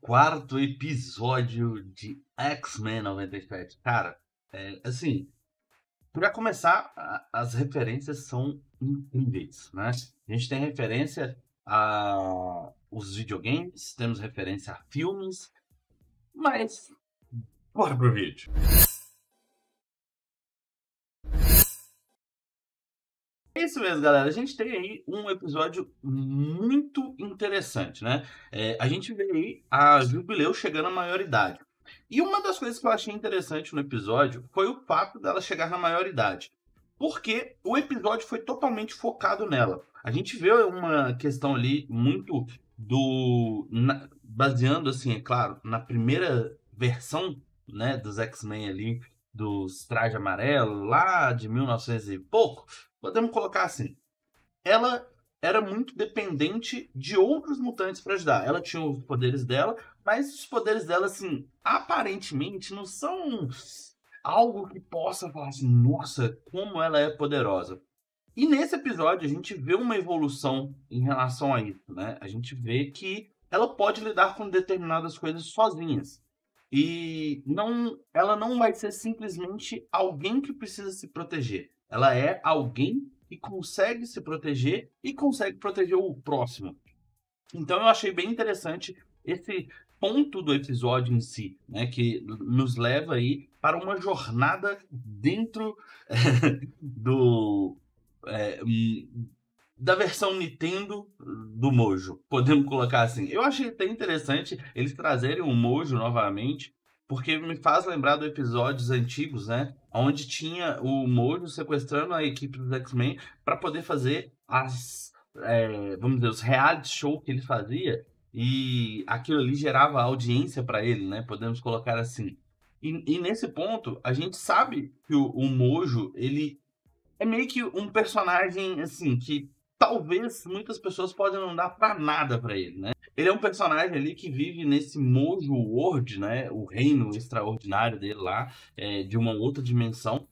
quarto episódio de X-Men 97. Cara, é, assim, para começar, a, as referências são incríveis, né? A gente tem referência a os videogames, temos referência a filmes, mas bora pro vídeo. É isso mesmo, galera. A gente tem aí um episódio muito interessante, né? É, a gente vê aí a Jubileu chegando à maioridade. E uma das coisas que eu achei interessante no episódio foi o fato dela chegar na maioridade. Porque o episódio foi totalmente focado nela. A gente vê uma questão ali muito do. Na, baseando, assim, é claro, na primeira versão né, dos X-Men ali dos trajes amarelo lá de 1900 e pouco, podemos colocar assim. Ela era muito dependente de outros mutantes para ajudar. Ela tinha os poderes dela, mas os poderes dela, assim, aparentemente não são algo que possa falar assim, nossa, como ela é poderosa. E nesse episódio a gente vê uma evolução em relação a isso, né? A gente vê que ela pode lidar com determinadas coisas sozinhas. E não, ela não vai ser simplesmente alguém que precisa se proteger. Ela é alguém que consegue se proteger e consegue proteger o próximo. Então eu achei bem interessante esse ponto do episódio em si, né, que nos leva aí para uma jornada dentro do é, da versão Nintendo do Mojo, podemos uhum. colocar assim. Eu achei até interessante eles trazerem o Mojo novamente, porque me faz lembrar de episódios antigos, né? Onde tinha o Mojo sequestrando a equipe dos X-Men para poder fazer as, é, vamos dizer, os reality show que ele fazia. E aquilo ali gerava audiência para ele, né? Podemos colocar assim. E, e, nesse ponto, a gente sabe que o, o Mojo, ele é meio que um personagem, assim, que talvez muitas pessoas podem não dar para nada para ele, né? Ele é um personagem ali que vive nesse Mojo World, né? O reino extraordinário dele lá, é, de uma outra dimensão.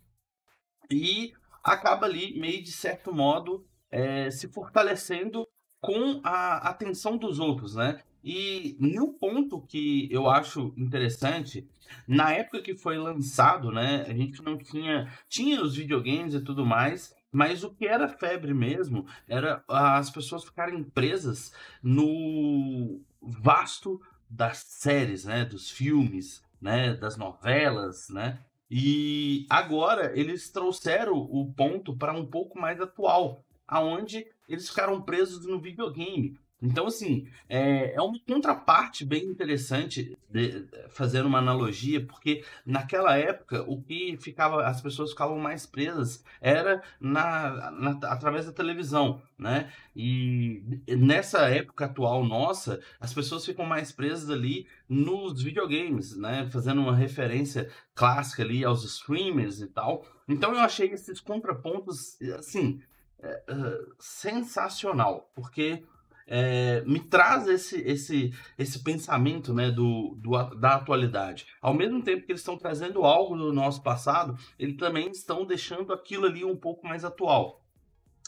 E acaba ali, meio de certo modo, é, se fortalecendo com a atenção dos outros, né? E no ponto que eu acho interessante, na época que foi lançado, né? A gente não tinha. Tinha os videogames e tudo mais, mas o que era febre mesmo era as pessoas ficarem presas no vasto das séries, né, dos filmes, né, das novelas, né? E agora eles trouxeram o ponto para um pouco mais atual, aonde eles ficaram presos no videogame. Então, assim, é, é uma contraparte bem interessante de, fazer uma analogia, porque naquela época o que ficava, as pessoas ficavam mais presas era na, na através da televisão, né? E nessa época atual nossa, as pessoas ficam mais presas ali nos videogames, né? Fazendo uma referência clássica ali aos streamers e tal. Então eu achei esses contrapontos, assim, é, é, sensacional, porque é, me traz esse, esse, esse pensamento né, do, do, da atualidade. Ao mesmo tempo que eles estão trazendo algo do nosso passado, eles também estão deixando aquilo ali um pouco mais atual.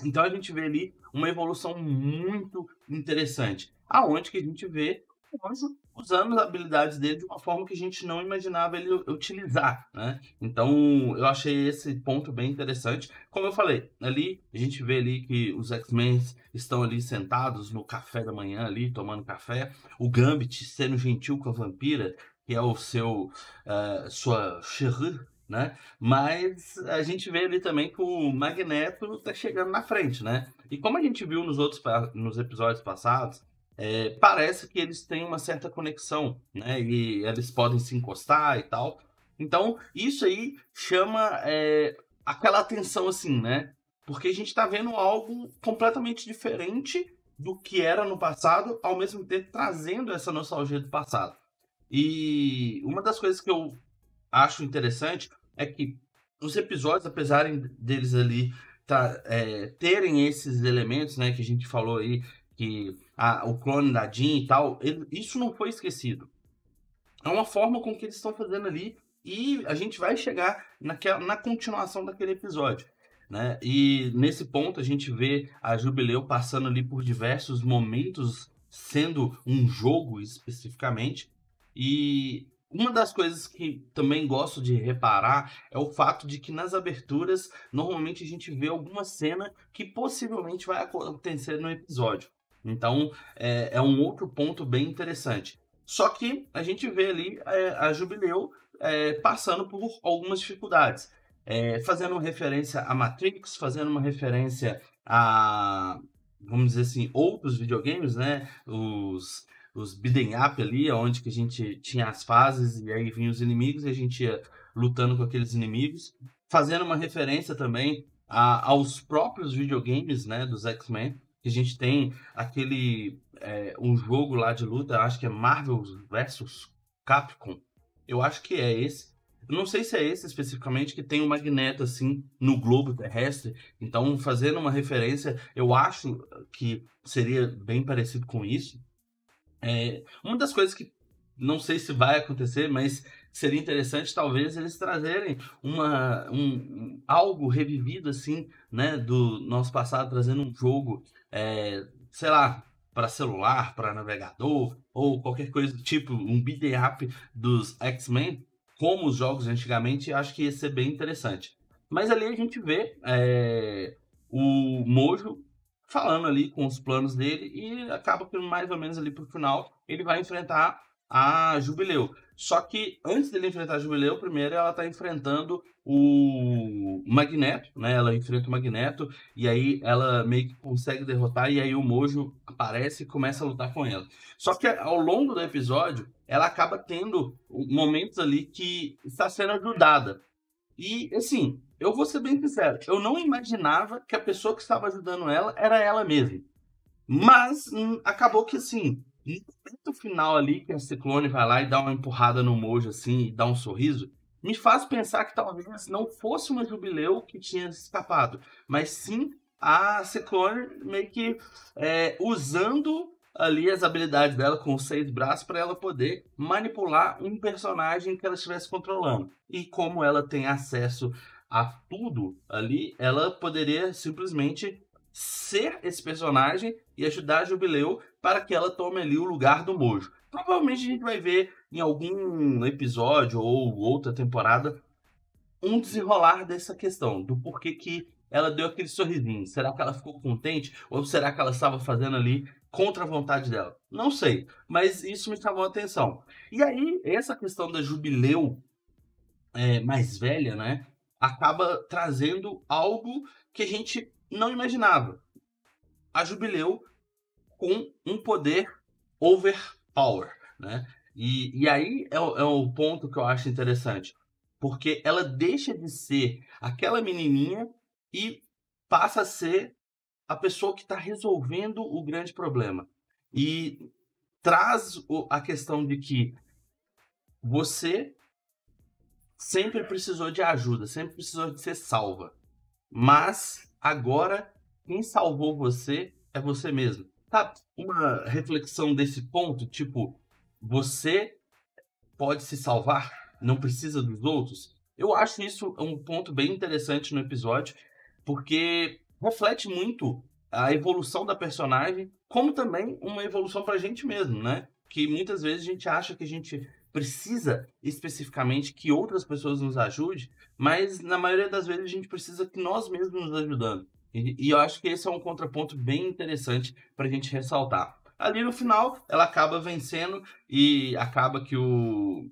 Então a gente vê ali uma evolução muito interessante, aonde que a gente vê anjo usando as habilidades dele de uma forma que a gente não imaginava ele utilizar, né? Então, eu achei esse ponto bem interessante. Como eu falei, ali a gente vê ali que os X-Men estão ali sentados no café da manhã ali, tomando café. O Gambit sendo gentil com a vampira, que é o seu uh, sua chérie, né? Mas a gente vê ali também que o Magneto está chegando na frente, né? E como a gente viu nos outros nos episódios passados, é, parece que eles têm uma certa conexão, né? E eles podem se encostar e tal. Então, isso aí chama é, aquela atenção, assim, né? Porque a gente está vendo algo completamente diferente do que era no passado, ao mesmo tempo trazendo essa nostalgia do passado. E uma das coisas que eu acho interessante é que os episódios, apesar deles ali tá, é, terem esses elementos, né, que a gente falou aí, que a, o clone da Jean e tal, ele, isso não foi esquecido. É uma forma com que eles estão fazendo ali e a gente vai chegar naquela, na continuação daquele episódio. Né? E nesse ponto a gente vê a Jubileu passando ali por diversos momentos, sendo um jogo especificamente. E uma das coisas que também gosto de reparar é o fato de que nas aberturas normalmente a gente vê alguma cena que possivelmente vai acontecer no episódio. Então, é, é um outro ponto bem interessante. Só que a gente vê ali é, a Jubileu é, passando por algumas dificuldades. É, fazendo uma referência a Matrix, fazendo uma referência a, vamos dizer assim, outros videogames, né? Os, os beating up ali, onde que a gente tinha as fases e aí vinham os inimigos e a gente ia lutando com aqueles inimigos. Fazendo uma referência também a, aos próprios videogames, né? Dos X-Men que a gente tem aquele é, um jogo lá de luta, acho que é Marvel versus Capcom. Eu acho que é esse. Eu não sei se é esse especificamente que tem um Magneto assim no globo terrestre. Então, fazendo uma referência, eu acho que seria bem parecido com isso. É, uma das coisas que não sei se vai acontecer, mas seria interessante talvez eles trazerem uma um, algo revivido assim, né, do nosso passado, trazendo um jogo é, sei lá, para celular, para navegador ou qualquer coisa do tipo, um beat'em up dos X-Men, como os jogos antigamente, acho que ia ser bem interessante. Mas ali a gente vê é, o Mojo falando ali com os planos dele e acaba que mais ou menos ali pro final ele vai enfrentar a Jubileu. Só que antes dele enfrentar a Jubileu, primeiro ela está enfrentando o Magneto, né? Ela enfrenta o Magneto e aí ela meio que consegue derrotar e aí o Mojo aparece e começa a lutar com ela. Só que ao longo do episódio, ela acaba tendo momentos ali que está sendo ajudada. E assim, eu vou ser bem sincero, eu não imaginava que a pessoa que estava ajudando ela era ela mesma. Mas hum, acabou que assim, no final ali, que a Ciclone vai lá e dá uma empurrada no Mojo, assim, e dá um sorriso, me faz pensar que talvez não fosse uma Jubileu que tinha escapado, mas sim a Ciclone meio que é, usando ali as habilidades dela com os seis braços para ela poder manipular um personagem que ela estivesse controlando. E como ela tem acesso a tudo ali, ela poderia simplesmente ser esse personagem e ajudar a Jubileu para que ela tome ali o lugar do Mojo. Provavelmente a gente vai ver em algum episódio ou outra temporada um desenrolar dessa questão, do porquê que ela deu aquele sorrisinho. Será que ela ficou contente? Ou será que ela estava fazendo ali contra a vontade dela? Não sei, mas isso me chamou a atenção. E aí, essa questão da Jubileu é, mais velha, né? Acaba trazendo algo que a gente não imaginava. A Jubileu com um poder overpower, né? E, e aí é o, é o ponto que eu acho interessante, porque ela deixa de ser aquela menininha e passa a ser a pessoa que está resolvendo o grande problema. E traz a questão de que você sempre precisou de ajuda, sempre precisou de ser salva. Mas agora quem salvou você é você mesmo. Tá, uma reflexão desse ponto, tipo, você pode se salvar, não precisa dos outros. Eu acho isso um ponto bem interessante no episódio, porque reflete muito a evolução da personagem, como também uma evolução pra gente mesmo, né? Que muitas vezes a gente acha que a gente precisa especificamente que outras pessoas nos ajudem, mas na maioria das vezes a gente precisa que nós mesmos nos ajudando. E, e eu acho que esse é um contraponto bem interessante para a gente ressaltar. Ali no final, ela acaba vencendo e acaba que o,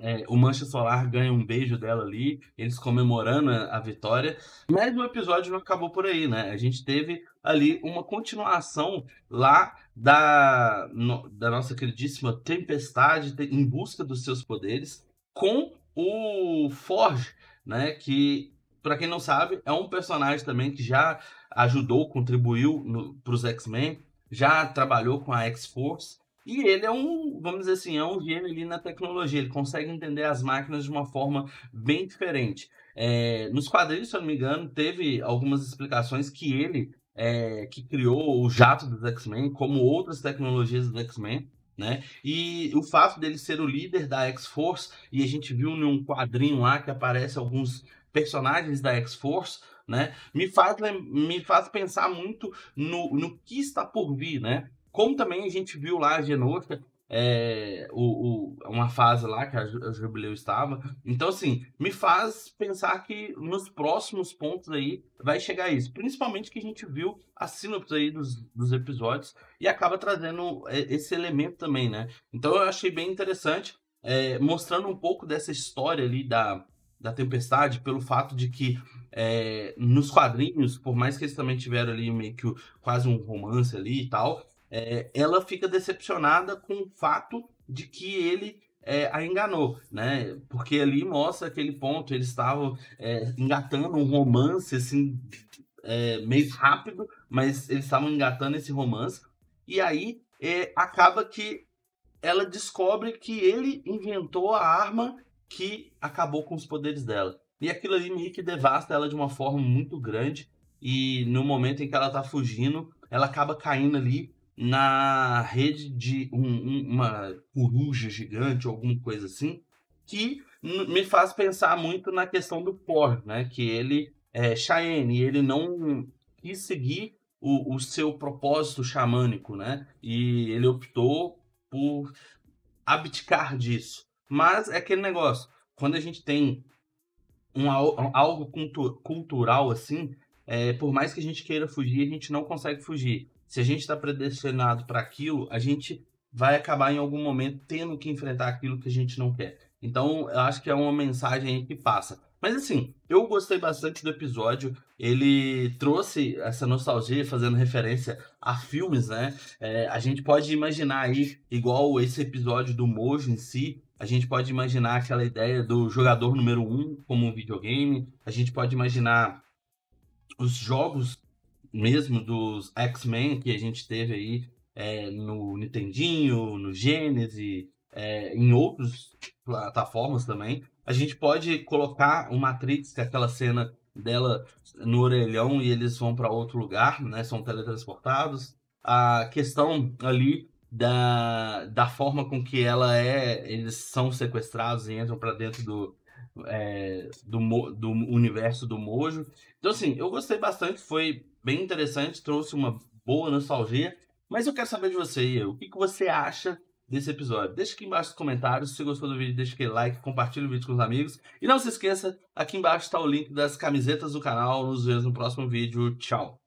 é, o Mancha Solar ganha um beijo dela ali, eles comemorando a, a, vitória. Mas o episódio não acabou por aí, né? A gente teve ali uma continuação lá da, no, da nossa queridíssima Tempestade em busca dos seus poderes com o Forge, né? Que para quem não sabe, é um personagem também que já ajudou, contribuiu para os X-Men, já trabalhou com a X-Force. E ele é um, vamos dizer assim, é um gênio ali na tecnologia. Ele consegue entender as máquinas de uma forma bem diferente. É, nos quadrinhos, se eu não me engano, teve algumas explicações que ele é, que criou o jato dos X-Men, como outras tecnologias dos X-Men. Né? E o fato dele ser o líder da X-Force, e a gente viu num quadrinho lá que aparece alguns personagens da X-Force, né? Me faz, me faz pensar muito no, no que está por vir, né? Como também a gente viu lá a Genota, é, o, o, uma fase lá que a, a Jubileu estava. Então, assim, me faz pensar que nos próximos pontos aí vai chegar isso. Principalmente que a gente viu a sinopse aí dos, dos episódios e acaba trazendo é, esse elemento também, né? Então eu achei bem interessante, é, mostrando um pouco dessa história ali da, da Tempestade pelo fato de que é, nos quadrinhos, por mais que eles também tiveram ali meio que quase um romance ali e tal, é, ela fica decepcionada com o fato de que ele é, a enganou, né? Porque ali mostra aquele ponto, eles estavam engatando um romance assim meio rápido, mas eles estavam engatando esse romance e aí acaba que ela descobre que ele inventou a arma que acabou com os poderes dela. E aquilo ali meio que devasta ela de uma forma muito grande. E no momento em que ela tá fugindo, ela acaba caindo ali na rede de um, um, uma coruja gigante ou alguma coisa assim, que me faz pensar muito na questão do Por, né? Que ele é Cheyenne, ele não quis seguir o, o seu propósito xamânico, né? E ele optou por abdicar disso. Mas é aquele negócio, quando a gente tem um, algo cultu cultural assim, é, por mais que a gente queira fugir, a gente não consegue fugir. Se a gente está predestinado para aquilo, a gente vai acabar em algum momento tendo que enfrentar aquilo que a gente não quer. Então, eu acho que é uma mensagem que passa. Mas assim, eu gostei bastante do episódio. Ele trouxe essa nostalgia, fazendo referência a filmes, né? É, a gente pode imaginar aí, igual esse episódio do Mojo em si, a gente pode imaginar aquela ideia do jogador número um como um videogame. A gente pode imaginar os jogos mesmo dos X-Men que a gente teve aí é, no Nintendinho, no Genesis, é, em outras plataformas também. A gente pode colocar o Matrix, que é aquela cena dela no orelhão e eles vão para outro lugar, né? São teletransportados. A questão ali da, da forma com que ela é, eles são sequestrados e entram para dentro do, é, do, do universo do Mojo. Então, assim, eu gostei bastante, foi bem interessante, trouxe uma boa nostalgia. Mas eu quero saber de você, o que, que você acha desse episódio? Deixa aqui embaixo nos comentários. Se gostou do vídeo, deixa aquele like, compartilha o vídeo com os amigos. E não se esqueça, aqui embaixo está o link das camisetas do canal. Nos vemos no próximo vídeo. Tchau!